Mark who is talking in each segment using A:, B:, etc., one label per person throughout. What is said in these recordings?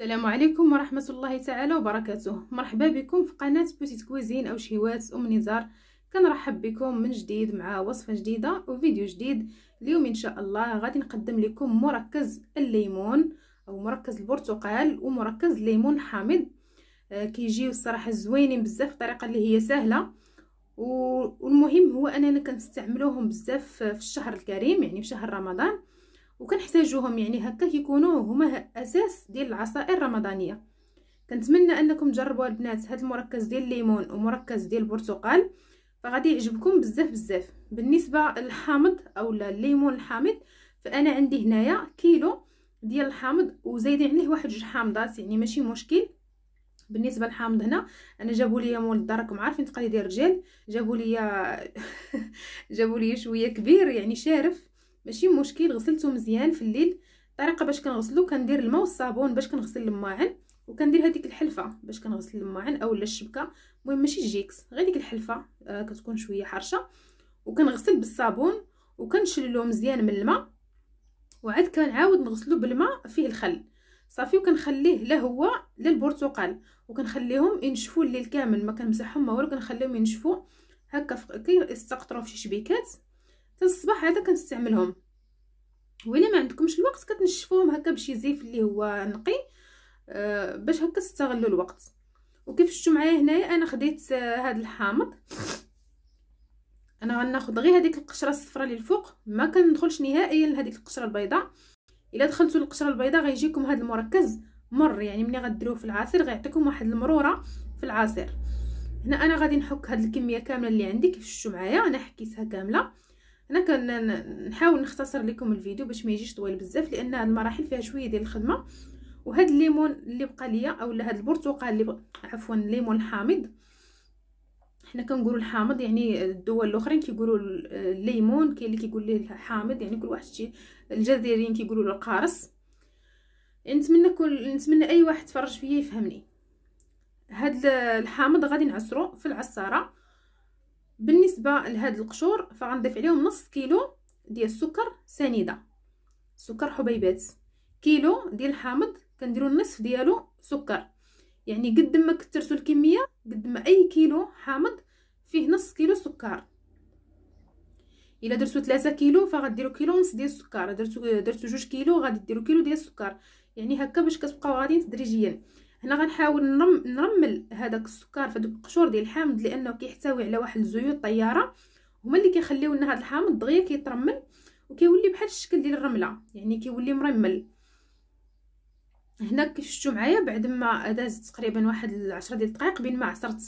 A: السلام عليكم ورحمة الله تعالى وبركاته مرحبا بكم في قناة بوتيت كويزين أو شهوات أم نزار كنرحب بكم من جديد مع وصفة جديدة وفيديو جديد اليوم إن شاء الله غادي نقدم لكم مركز الليمون أو مركز البرتقال ومركز الليمون حامض آه كيجيو الصراحة زوينين بزاف بطريقة اللي هي سهلة والمهم هو أننا كنستعملوهم بزاف في الشهر الكريم يعني في شهر رمضان وكنحتاجوهم يعني هكا كيكونوا هما اساس ديال العصائر الرمضانيه كنتمنى انكم تجربوا البنات هذا المركز ديال الليمون ومركز ديال البرتقال فغادي يعجبكم بزاف بزاف بالنسبه للحامض او الليمون الحامض فانا عندي هنايا كيلو ديال الحامض وزايدين عليه واحد جوج حامضات يعني ماشي مشكل بالنسبه للحامض هنا انا جابوا لي مول الدار راكم عارفين ديال الرجال جابوا لي جابوا لي شويه كبير يعني شارف ماشي مشكل غسلته مزيان في الليل الطريقه باش كنغسلو كندير الماء والصابون باش كنغسل الماعن وكندير هذيك الحلفه باش كنغسل الماعن اولا الشبكه المهم ماشي الجيكس غير ديك الحلفه آه كتكون شويه حرشه وكنغسل بالصابون وكنشللو مزيان من الماء وعاد كنعاود نغسلو بالماء فيه الخل صافي وكنخليه لا هو لا البرتقال وكنخليهم ينشفوا الليل كامل ما كنمسحهم ما والو كنخليهم ينشفوا هكا كيستقطروا في شي شبيكات حتى الصباح عاد كنستعملهم وإلا ما عندكمش الوقت كتنشفوهم هكا بشي زيف اللي هو نقي آه باش هكا تستغلوا الوقت وكيف شفتوا معايا هنايا انا خديت هذا آه، الحامض انا غناخذ غير هذيك القشره الصفراء اللي الفوق ما كندخلش نهائيا لهذيك القشره البيضاء الا دخلتوا القشره البيضاء غيجيكم هذا المركز مر يعني ملي غديروه في العصير غيعطيكم واحد المروره في العصير هنا انا غادي نحك هذه الكميه كامله اللي عندي كيف شفتوا معايا انا حكيتها كامله انا كنحاول نختصر لكم الفيديو باش ما يجيش طويل بزاف لان هاد المراحل فيها شويه ديال الخدمه وهاد الليمون اللي بقى ليا اولا هاد البرتقال اللي بق... عفوا الليمون الحامض حنا كنقولوا الحامض يعني الدول الاخرين كيقولوا الليمون كاين اللي كيقول ليه الحامض يعني كل واحد شي الجزائريين كيقولوا له القارص نتمنى كل نتمنى اي واحد تفرج فيا يفهمني هاد الحامض غادي نعصرو في العصاره بالنسبه لهاد القشور فغنضيف عليهم نص كيلو ديال السكر سنيده سكر حبيبات كيلو ديال الحامض كنديروا النصف ديالو سكر يعني قد ما كثرتوا الكميه قد ما اي كيلو حامض فيه نص كيلو سكر الا درتو 3 كيلو فغديروا كيلو ونص ديال السكر درتوا درتو 2 كيلو غادي ديروا كيلو ديال السكر يعني هكا باش كتبقاو غاديين تدريجيا هنا غنحاول نرم نرمل هذاك السكر في القشور ديال الحامض لانه كيحتوي على واحد الزيوت طياره هما اللي كيخليو لنا هذا الحامض دغيا كيترمل وكيولي بحال الشكل ديال الرمله يعني كيولي مرمل هنا كيفشتو معايا بعد ما داز تقريبا واحد 10 ديال الدقائق بين ما عصرت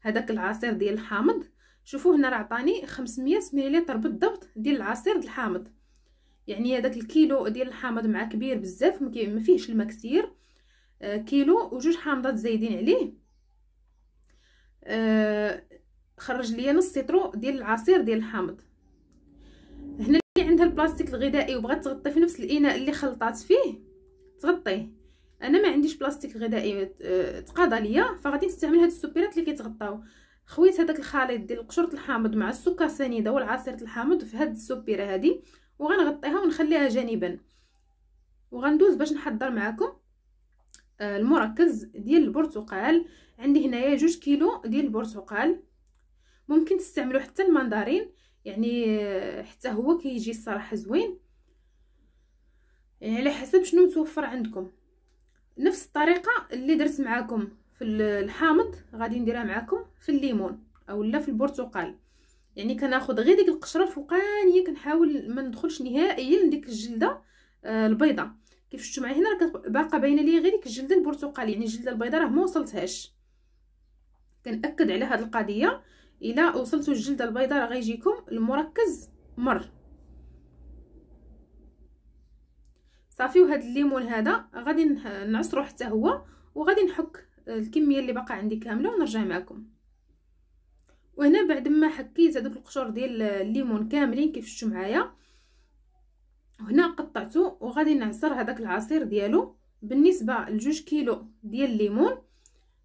A: هذاك العصير ديال الحامض شوفوا هنا راه عطاني 500 مليلتر بالضبط ديال العصير ديال الحامض يعني هذاك الكيلو ديال الحامض مع كبير بزاف ما فيهش الماء كثير آه، كيلو وجوج حامضات زايدين عليه آه، خرج ليا نص سيترو ديال العصير ديال الحامض هنا اللي عندها البلاستيك الغذائي وبغات تغطي في نفس الاناء اللي خلطات فيه تغطيه انا ما عنديش بلاستيك غذائي آه، تقاضى ليا فغادي نستعمل هاد السوبيرات اللي كيتغطاو خويت هذاك الخليط ديال قشره الحامض مع السكر سنيده والعصير الحامض في هاد السوبيره هادي وغنغطيها ونخليها جانبا وغندوز باش نحضر معكم آه، المركز ديال البرتقال عندي هنايا جوج كيلو ديال البرتقال ممكن تستعملوا حتى المندرين يعني آه، حتى هو كيجي الصراحه زوين يعني على حسب شنو متوفر عندكم نفس الطريقه اللي درت معاكم في الحامض غادي نديرها معاكم في الليمون اولا في البرتقال يعني كناخذ غير ديك القشره الفوقانيه كنحاول ما ندخلش نهائيا لديك الجلده آه، البيضاء كيف شفتوا معايا هنا راه باقا باينه ليا غير ديك الجلده البرتقاليه يعني الجلده البيضاء راه ما وصلتهاش كنأكد على هاد القضيه الا وصلتوا الجلده البيضاء راه غيجيكم المركز مر صافي وهاد الليمون هذا غادي نعصرو حتى هو وغادي نحك الكميه اللي باقا عندي كامله ونرجع معكم وهنا بعد ما حكيت هذوك القشور ديال الليمون كاملين كيف شفتوا معايا هنا قطعته وغادي نعصر هذاك العصير ديالو بالنسبه لجوج كيلو ديال الليمون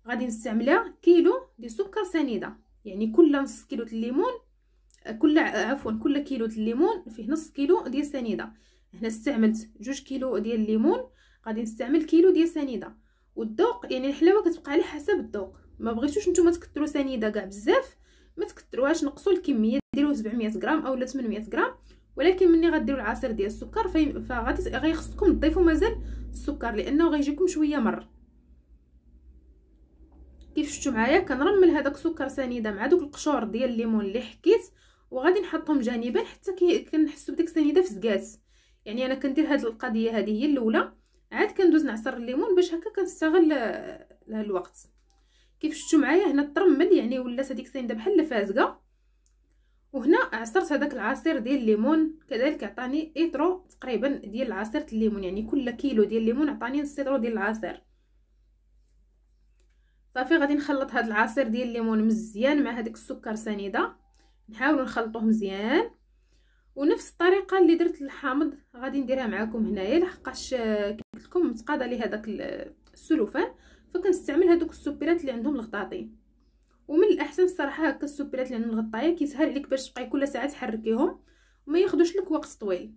A: غادي نستعملها كيلو ديال سكر سنيده يعني كل نص كيلو ديال الليمون آه، كل آه، عفوا كل كيلو ديال الليمون فيه نص كيلو ديال سنيده هنا استعملت جوج كيلو ديال الليمون غادي نستعمل كيلو ديال سنيده والذوق يعني الحلاوه كتبقى على حسب الذوق ما بغيتوش نتوما تكثروا سنيده كاع بزاف ما تكثروهاش نقصوا الكميه ديروا 700 غرام اولا 800 غرام ولكن ملي غديروا العصير ديال السكر فغادي غيخصكم تضيفوا مازال السكر لانه غيجيكم شويه مر كيف شفتوا معايا كنرمل هذاك السكر سنيده مع دوك القشور ديال الليمون اللي حكيت وغادي نحطهم جانبا حتى كنحسوا بديك السنيده فزقات يعني انا كندير هذه القضيه هذه هي الاولى عاد كندوز نعصر الليمون باش هكا كنستغل الوقت كيف شفتوا معايا هنا ترمل يعني ولات هذيك السنيده بحال الفازقه وهنا عصرت هذاك العصير ديال الليمون كذلك عطاني ايترو تقريبا ديال العصير الليمون يعني كل كيلو ديال الليمون عطاني نص ايترو ديال العصير صافي غادي نخلط هذا العصير ديال الليمون مزيان مع هذاك السكر سنيده نحاول نخلطوه مزيان ونفس الطريقه اللي درت الحامض غادي نديرها معكم هنايا لحقاش آه، قلت لكم متقاده لي هذاك السلوفان فكنستعمل هذوك السوبيرات اللي عندهم الخطاطين ومن الاحسن الصراحه هكا السوبيلات لان الغطايه كيسهل عليك باش تبقاي كل ساعه تحركيهم وما ياخذوش لك وقت طويل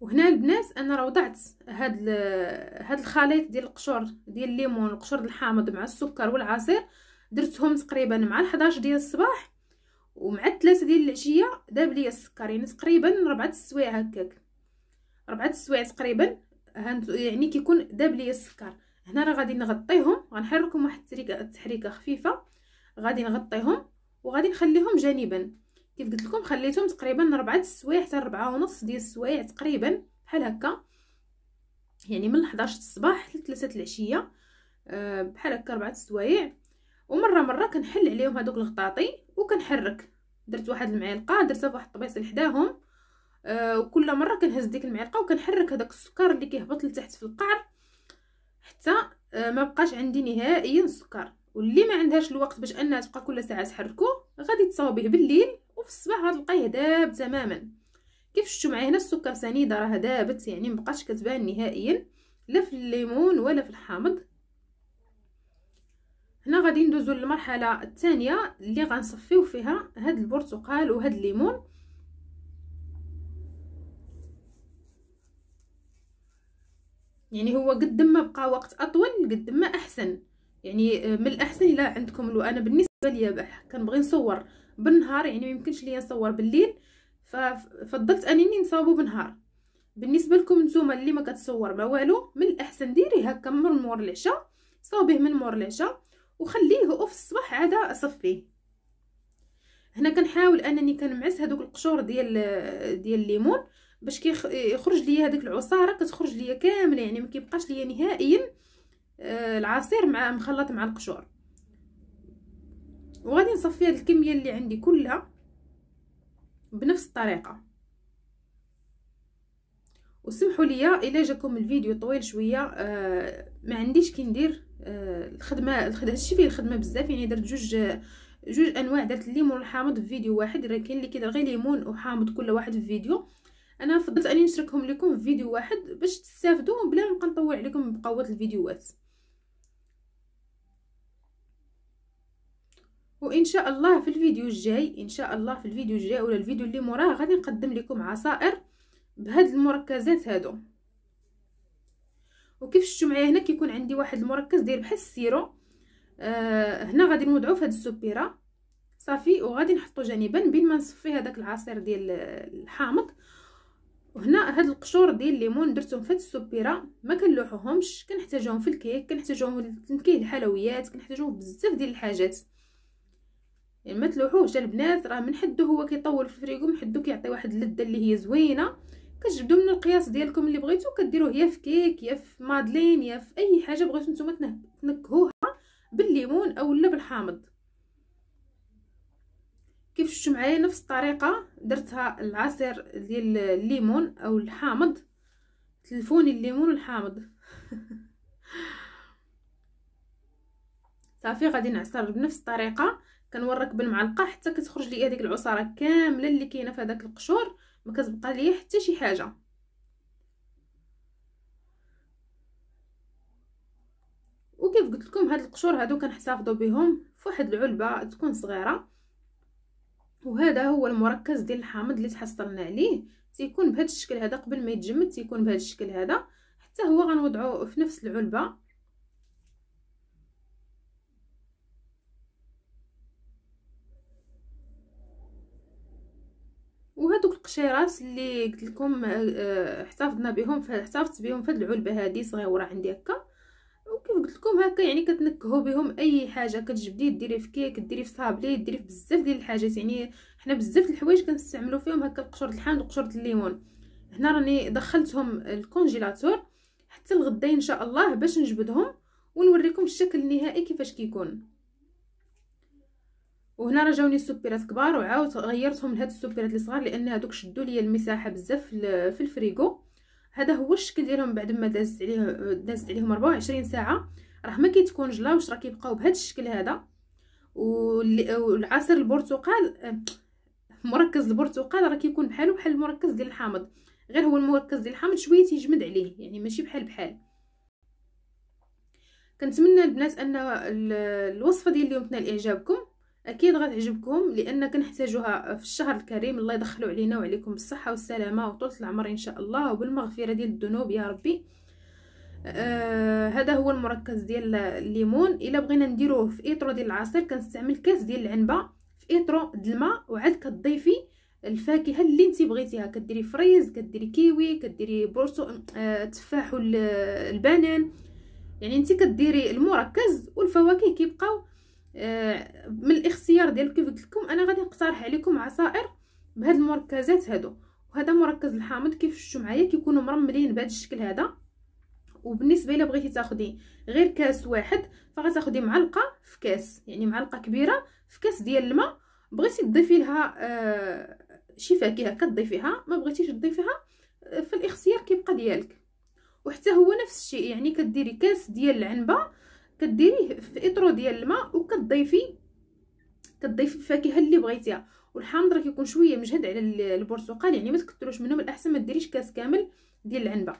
A: وهنا البنات انا راه وضعت هاد هاد الخليط ديال القشور ديال الليمون القشور الحامض مع السكر والعصير درتهم تقريبا مع 11 ديال الصباح ومع 3 ديال العشيه داب ليا السكر يعني تقريبا 4 السوايع هكاك ربعه السوايع تقريبا يعني كيكون داب ليا السكر هنا راه غادي نغطيهم غنحركهم واحد التريكه تحريكه خفيفه غادي نغطيهم وغادي نخليهم جانبا كيف قلت لكم خليتهم تقريبا ربعه السوايع حتى ربعة ونص ديال السوايع تقريبا بحال هكا يعني من 11 الصباح حتى 3 العشيه آه، بحال هكا ربعه السوايع ومره مره كنحل عليهم هذوك الغطاطي وكنحرك درت واحد المعلقه درتها فواحد الطبيصه لحداهم آه وكل مره كنهز ديك المعلقه وكنحرك هذاك السكر اللي كيهبط لتحت في القعر حتى آه، ما بقاش عندي نهائيا السكر واللي ما عندهاش الوقت باش انها تبقى كل ساعه تحركو غادي تصاوبيه بالليل وفي الصباح غتلقايه داب تماما كيف شفتوا معايا هنا السكر سنيده راه دابت يعني ما بقاش كتبان نهائيا لا في الليمون ولا في الحامض هنا غادي ندوزو للمرحله الثانيه اللي غنصفيو فيها هاد البرتقال وهاد الليمون يعني هو قد ما بقى وقت اطول قد ما احسن يعني آه، من الاحسن الا عندكم لو انا بالنسبه ليا كنبغي نصور بالنهار يعني ما يمكنش ليا نصور بالليل ففضلت انني نصاوبو بالنهار بالنسبه لكم نتوما اللي ما كتصور ما والو من الاحسن ديري هكا من مور العشاء صاوبيه من مور العشاء وخليه وفي الصباح عاد اصفيه هنا كنحاول انني كنمعس هذوك القشور ديال آه، ديال الليمون باش كيخرج ليا هذيك العصاره كتخرج ليا كامله يعني ما كيبقاش ليا نهائيا آه، العصير مع مخلط مع القشور وغادي نصفي هاد الكميه اللي عندي كلها بنفس الطريقه وسمحوا لي الا جاكم الفيديو طويل شويه آه ما عنديش كندير آه الخدمه هادشي فيه الخدمه بزاف يعني درت جوج جوج انواع درت الليمون والحامض في فيديو واحد راه كاين اللي كيدير غير ليمون وحامض كل واحد في فيديو انا فضلت اني نشركهم لكم في فيديو واحد باش تستافدوا بلا نبقى نطول عليكم بقوه الفيديوهات وان شاء الله في الفيديو الجاي ان شاء الله في الفيديو الجاي ولا الفيديو اللي موراه غادي نقدم لكم عصائر بهاد المركزات هادو وكيف شفتوا معايا هنا كيكون عندي واحد المركز داير بحال السيرو آه هنا غادي نوضعو في هاد السوبيره صافي وغادي نحطو جانبا بين ما نصفي هذاك العصير ديال الحامض وهنا هاد القشور ديال الليمون درتهم في هاد السوبيره ما كنلوحوهمش كنحتاجوهم في الكيك كنحتاجوهم تنكيه الحلويات كنحتاجوهم بزاف ديال الحاجات يعني ما تلوحوش البنات راه من حدو هو كيطول في الفريغو من حدو كيعطي واحد اللذه اللي هي زوينه كتجبدو من القياس ديالكم اللي بغيتو كديروه يا في كيك يا في مادلين يا في اي حاجه بغيتو نتوما تنكهوها بالليمون اولا بالحامض كيف شفتوا معايا نفس الطريقه درتها العصير ديال الليمون او الحامض تلفوني الليمون والحامض صافي غادي نعصر بنفس الطريقه كنورك بالمعلقه حتى كتخرج لي هذيك العصاره كامله اللي كاينه في هذاك القشور ما كتبقى ليا حتى شي حاجه وكيف قلت لكم هاد القشور هادو كنحتفظوا بهم فواحد العلبه تكون صغيره وهذا هو المركز ديال الحامض اللي تحصلنا عليه تيكون بهذا الشكل هذا قبل ما يتجمد تيكون بهذا الشكل هذا حتى هو غنوضعو في نفس العلبه وهذوك القشيرات اللي قلت لكم آه، آه، احتفظنا بهم احتفظت بهم في هذه العلبه هذه صغيره عندي هكا قلت لكم هكا يعني كتنكهوا بهم اي حاجه كتجبدي ديري في كيك ديري في صابلي ديري في بزاف ديال الحاجات يعني حنا بزاف الحوايج كنستعملوا فيهم هكا القشور الحامض د الليمون هنا راني دخلتهم الكونجيلاتور حتى الغدا ان شاء الله باش نجبدهم ونوريكم الشكل النهائي كيفاش كيكون وهنا راه جاوني السوبيرات كبار وعاود غيرتهم لهاد السوبيرات الصغار لان هادوك شدوا ليا المساحه بزاف في الفريغو هذا هو الشكل ديالهم بعد ما دازت عليه دازت عليهم 24 ساعه راه ما كيتكون جلاوش راه كيبقاو بهذا الشكل هذا والعصير البرتقال آه، مركز البرتقال راه كيكون بحالو بحال المركز ديال الحامض غير هو المركز ديال الحامض شويه تيجمد عليه يعني ماشي بحال بحال كنتمنى البنات ان الوصفه ديال اليوم تنال اعجابكم اكيد غتعجبكم لان كنحتاجوها في الشهر الكريم الله يدخلوا علينا وعليكم بالصحه والسلامه وطول العمر ان شاء الله وبالمغفره ديال الذنوب يا ربي آه هذا هو المركز ديال الليمون الا بغينا نديروه في ايترو ديال العصير كنستعمل كاس ديال العنبه في ايترو د الماء وعاد كتضيفي الفاكهه اللي انت بغيتيها كديري فريز كديري كيوي كديري بورسو آه تفاح البنان يعني انت كديري المركز والفواكه كيبقاو من الاختيار ديال كيف قلت لكم انا غادي نقترح عليكم عصائر بهاد المركزات هادو وهذا مركز الحامض كيف شفتوا معايا كيكونوا مرملين بهذا الشكل هذا وبالنسبه الا بغيتي تاخدي غير كاس واحد فغتاخدي معلقه في كاس يعني معلقه كبيره في كاس ديال الماء بغيتي تضيفي لها آه شي فاكهه كتضيفيها ما بغيتيش تضيفيها آه، فالاختيار كيبقى ديالك وحتى هو نفس الشيء يعني كديري كاس ديال العنبه كديريه في اطرو ديال الماء وكتضيفي كتضيفي الفاكهه اللي بغيتيها والحامض راه كيكون شويه مجهد على البرتقال يعني ما تكثروش منه من الاحسن ما ديريش كاس كامل ديال العنبه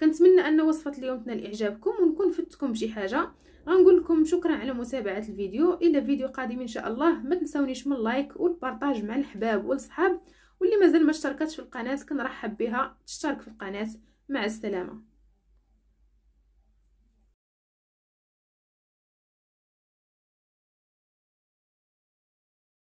A: كنتمنى ان وصفه اليوم تنال اعجابكم ونكون فدتكم بشي حاجه غنقول لكم شكرا على متابعه الفيديو الى فيديو قادم ان شاء الله ما تنساونيش من اللايك والبارطاج مع الحباب والصحاب واللي مازال ما اشتركتش في القناه كنرحب بها تشترك في القناه مع السلامه